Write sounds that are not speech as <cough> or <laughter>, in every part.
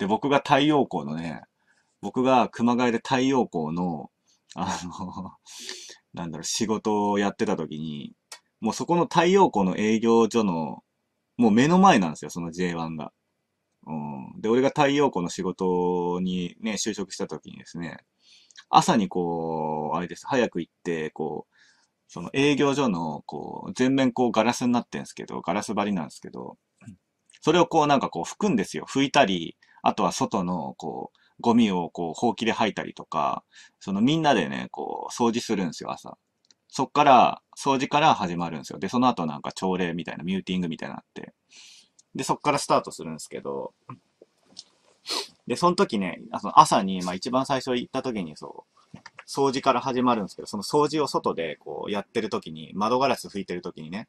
で、僕が太陽光のね、僕が熊谷で太陽光の、あの <laughs> なんだろう、仕事をやってた時に、もうそこの太陽光の営業所の、もう目の前なんですよ、その J1 が。うん。で、俺が太陽光の仕事にね、就職した時にですね、朝にこう、あれです、早く行って、こう、その営業所の、こう、全面こうガラスになってんですけど、ガラス張りなんですけど、それをこうなんかこう拭くんですよ。拭いたり、あとは外の、こう、ゴミをこう、ほうきで吐いたりとか、そのみんなでね、こう、掃除するんですよ、朝。そっから、掃除から始まるんですよ。で、その後なんか朝礼みたいな、ミューティングみたいなのあって。で、そっからスタートするんですけど、で、その時ね、その朝に、まあ一番最初行った時にそう、掃除から始まるんですけど、その掃除を外でこうやってる時に、窓ガラス拭いてる時にね、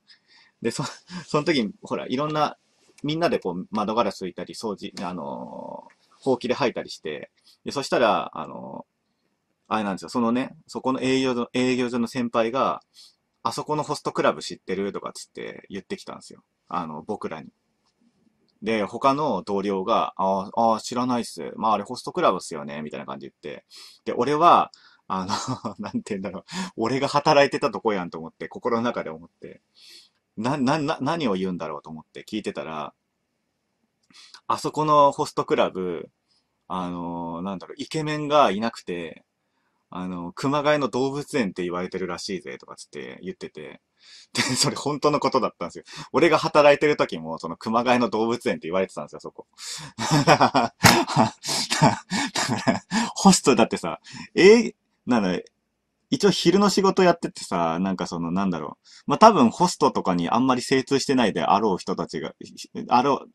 で、そ、<laughs> その時に、ほら、いろんなみんなでこう窓ガラス拭いたり、掃除、あのー、ほうきで吐いたりして、で、そしたら、あのー、あれなんですよ、そのね、そこの営業所、営業所の先輩が、あそこのホストクラブ知ってるとかつって言ってきたんですよ。あの、僕らに。で、他の同僚が、ああ、知らないっす。まああれホストクラブっすよね、みたいな感じ言って。で、俺は、あの <laughs> なんて言うんだろう。俺が働いてたとこやんと思って、心の中で思って。な、な、な、何を言うんだろうと思って聞いてたら、あそこのホストクラブ、あのー、なんだろう、イケメンがいなくて、あの、熊谷の動物園って言われてるらしいぜ、とかつって言ってて。で、それ本当のことだったんですよ。俺が働いてる時も、その熊谷の動物園って言われてたんですよ、そこ。<laughs> ホストだってさ、えー、なの、一応昼の仕事やっててさ、なんかその、なんだろう。まあ、多分ホストとかにあんまり精通してないであろう人たちが、あろう、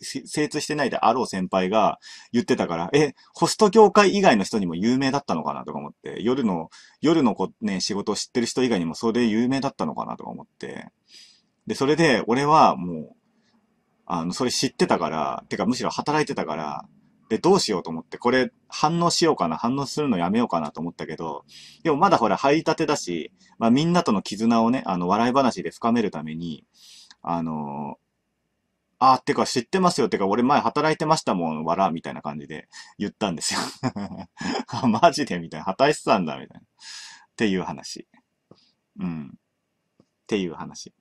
精通してないであろう先輩が言ってたから、え、ホスト業界以外の人にも有名だったのかなとか思って、夜の、夜のこね、仕事を知ってる人以外にもそれで有名だったのかなとか思って。で、それで、俺はもう、あの、それ知ってたから、てかむしろ働いてたから、で、どうしようと思って、これ反応しようかな、反応するのやめようかなと思ったけど、でもまだほら入りたてだし、まあみんなとの絆をね、あの笑い話で深めるために、あのー、あーってか知ってますよってか俺前働いてましたもん、わら、みたいな感じで言ったんですよ。<laughs> あマジでみたいな。働いてたんだ、みたいな。っていう話。うん。っていう話。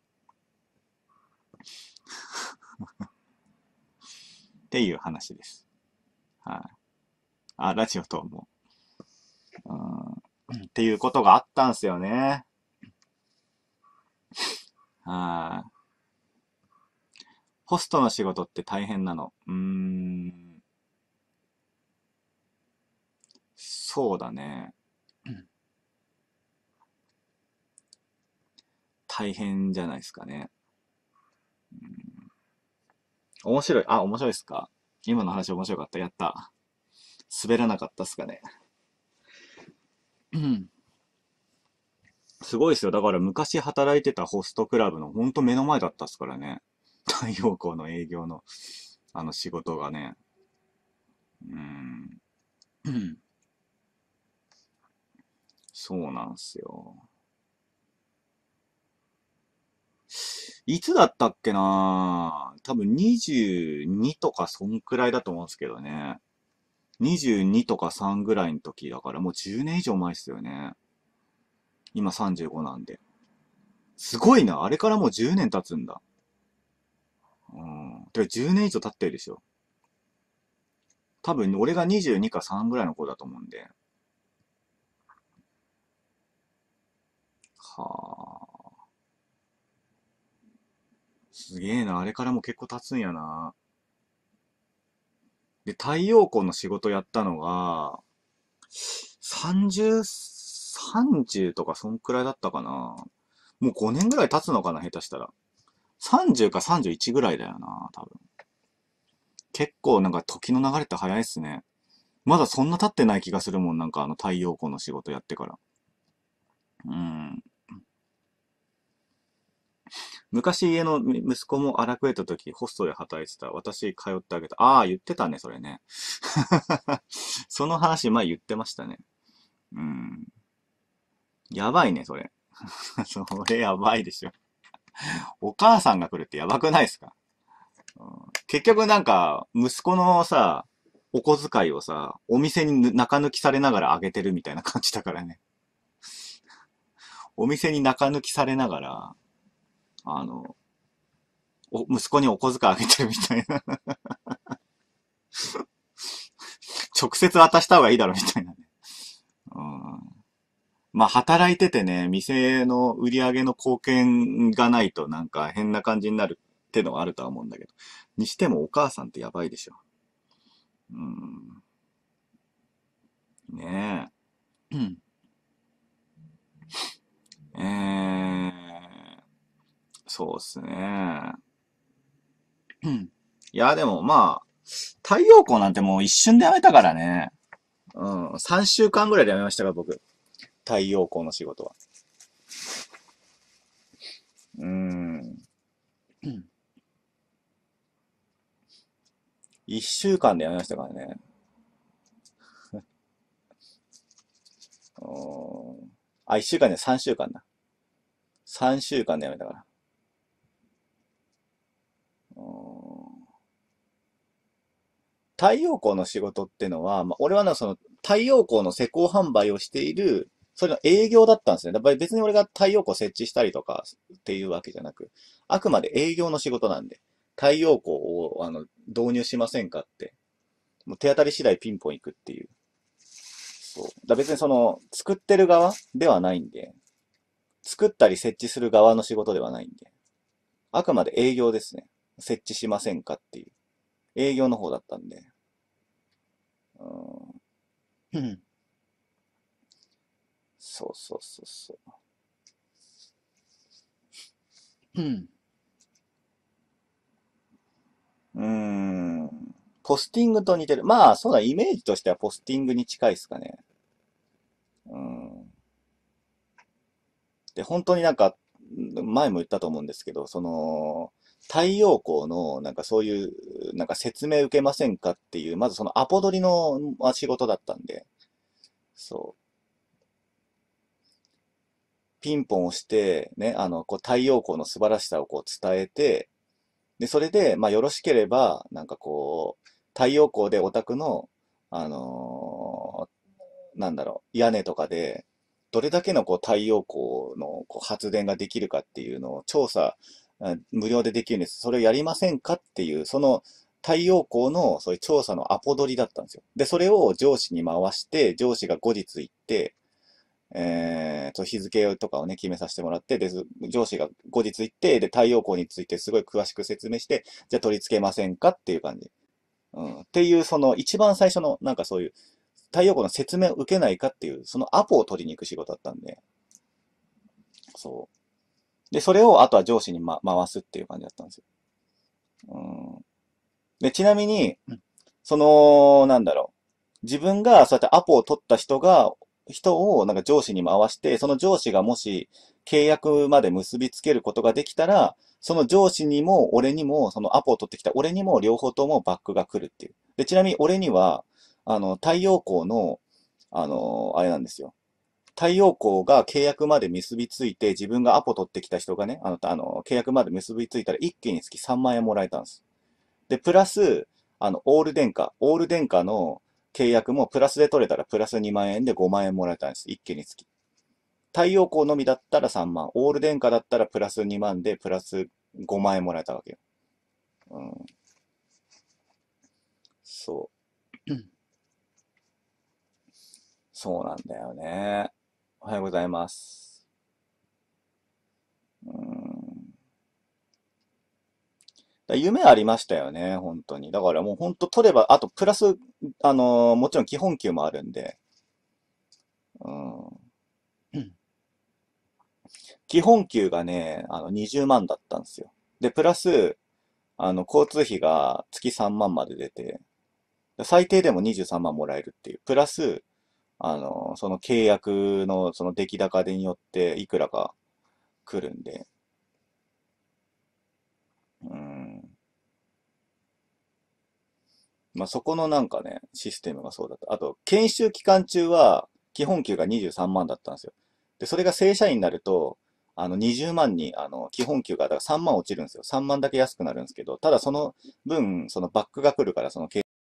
<laughs> っていう話です。はい、あ、ラジオとも。うん、っていうことがあったんすよね。はい、ホストの仕事って大変なの。うーん。そうだね。大変じゃないですかね。面白い。あ、面白いですか今の話面白かった。やった。滑らなかったっすかね。うん。すごいですよ。だから昔働いてたホストクラブのほんと目の前だったっすからね。太陽光の営業の、あの仕事がね。うん。そうなんすよ。いつだったっけな多分22とかそんくらいだと思うんですけどね。22とか3ぐらいの時だからもう10年以上前ですよね。今35なんで。すごいな。あれからもう10年経つんだ。うん。てか10年以上経ってるでしょ。多分俺が22か3ぐらいの子だと思うんで。はあ。すげえな。あれからも結構経つんやな。で、太陽光の仕事やったのが、30、30とかそんくらいだったかな。もう5年ぐらい経つのかな、下手したら。30か31ぐらいだよな、多分。結構なんか時の流れって早いっすね。まだそんな経ってない気がするもん、なんかあの太陽光の仕事やってから。うん。昔家の息子も荒くれた時、ホストで働いてた。私通ってあげた。ああ、言ってたね、それね。<laughs> その話前言ってましたね。うん。やばいね、それ。<laughs> それやばいでしょ。お母さんが来るってやばくないですか、うん、結局なんか、息子のさ、お小遣いをさ、お店に中抜きされながらあげてるみたいな感じだからね。お店に中抜きされながら、あの、お息子にお小遣いあげてみたいな <laughs> 直接渡した方がいいだろみたいなね。うん、まあ、働いててね、店の売り上げの貢献がないとなんか変な感じになるってのはあるとは思うんだけど。にしてもお母さんってやばいでしょ。うん。ねえ。<clears throat> えーそうですね。いや、でもまあ、太陽光なんてもう一瞬でやめたからね。うん、3週間ぐらいでやめましたから、僕。太陽光の仕事は。うん。一週間でやめましたからね。<laughs> あ、一週間で三週間だ。三週間でやめたから。太陽光の仕事ってのは、まあ、俺はな、その太陽光の施工販売をしている、それの営業だったんですね。だから別に俺が太陽光設置したりとかっていうわけじゃなく、あくまで営業の仕事なんで、太陽光をあの導入しませんかって、もう手当たり次第ピンポン行くっていう。そう。だ別にその、作ってる側ではないんで、作ったり設置する側の仕事ではないんで、あくまで営業ですね。設置しませんかっていう。営業の方だったんで。うん。そうそうそうそう。うん。うん。ポスティングと似てる。まあ、そうだ、イメージとしてはポスティングに近いですかね。うん。で、本当になんか、前も言ったと思うんですけど、その、太陽光の、なんかそういう、なんか説明受けませんかっていう、まずそのアポ取りの仕事だったんで、そう。ピンポンをして、ね、あの、こう太陽光の素晴らしさをこう伝えて、で、それで、まあよろしければ、なんかこう、太陽光でお宅の、あのー、なんだろう、屋根とかで、どれだけのこう太陽光のこう発電ができるかっていうのを調査無料でできるんです。それをやりませんかっていう、その太陽光のそういう調査のアポ取りだったんですよ。で、それを上司に回して、上司が後日行って、えー、と、日付とかをね、決めさせてもらって、で、上司が後日行って、で、太陽光についてすごい詳しく説明して、じゃあ取り付けませんかっていう感じ。うん。っていう、その、一番最初の、なんかそういう、太陽光の説明を受けないかっていう、そのアポを取りに行く仕事だったんで。そう。で、それをあとは上司に、ま、回すっていう感じだったんですよ。うん、で、ちなみに、その、なんだろう。自分がそうやってアポを取った人が、人をなんか上司に回して、その上司がもし契約まで結びつけることができたら、その上司にも俺にも、そのアポを取ってきた俺にも両方ともバックが来るっていう。で、ちなみに俺には、あの、太陽光の、あの、あれなんですよ。太陽光が契約まで結びついて、自分がアポ取ってきた人がね、あの、あの契約まで結びついたら一気につき3万円もらえたんです。で、プラス、あの、オール電化、オール電化の契約もプラスで取れたらプラス2万円で5万円もらえたんです。一気につき。太陽光のみだったら3万、オール電化だったらプラス2万でプラス5万円もらえたわけよ。うん。そう。<clears throat> そうなんだよね。おはようございます。うん。だ夢ありましたよね、本当に。だからもう本当取れば、あとプラス、あのー、もちろん基本給もあるんで。うん。基本給がね、あの、20万だったんですよ。で、プラス、あの、交通費が月3万まで出て、最低でも23万もらえるっていう。プラス、あの、その契約のその出来高でによっていくらか来るんで。うん。まあ、そこのなんかね、システムがそうだった。あと、研修期間中は、基本給が23万だったんですよ。で、それが正社員になると、あの、20万に、あの、基本給が、だから3万落ちるんですよ。3万だけ安くなるんですけど、ただその分、そのバックが来るから、その